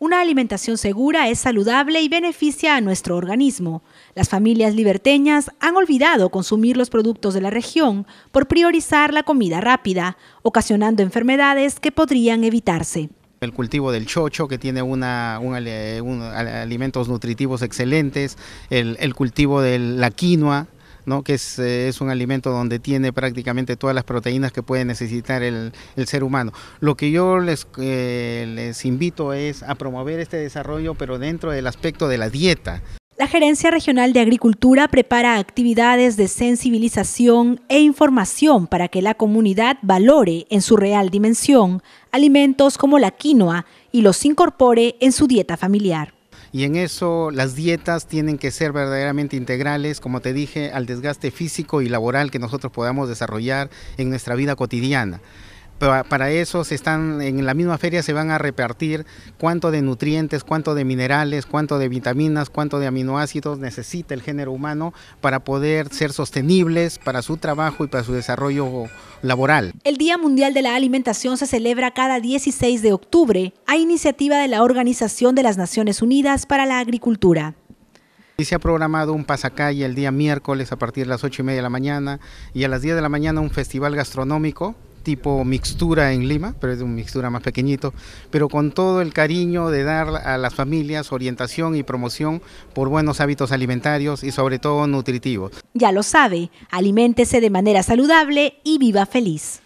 Una alimentación segura es saludable y beneficia a nuestro organismo. Las familias liberteñas han olvidado consumir los productos de la región por priorizar la comida rápida, ocasionando enfermedades que podrían evitarse. El cultivo del chocho, que tiene una, alimentos nutritivos excelentes, el, el cultivo de la quinoa, que eh, es, un alimento donde tiene prácticamente todas las proteínas que puede necesitar el, ser humano. Lo que yo les, eh, les invito es a promover este desarrollo, pero dentro del aspecto de la dieta. La Gerencia Regional de Agricultura prepara actividades de sensibilización e información para que la comunidad valore en su real dimensión alimentos como la quinoa y los incorpore en su dieta familiar y en eso las dietas tienen que ser verdaderamente integrales, como te dije, al desgaste físico y laboral que nosotros podamos desarrollar en nuestra vida cotidiana para eso se están en la misma feria se van a repartir cuánto de nutrientes, cuánto de minerales, cuánto de vitaminas, cuánto de aminoácidos necesita el género humano para poder ser sostenibles para su trabajo y para su desarrollo laboral. El Día Mundial de la Alimentación se celebra cada 16 de octubre a iniciativa de la Organización de las Naciones Unidas para la Agricultura. Y se ha programado un pasacalle el día miércoles a partir de las 8 y media de la mañana y a las 10 de la mañana un festival gastronómico tipo mixtura en Lima, pero es una un mixtura más pequeñito, pero con todo el cariño de dar a las familias orientación y promoción por buenos hábitos alimentarios y sobre todo nutritivos. Ya lo sabe, aliméntese de manera saludable y viva feliz.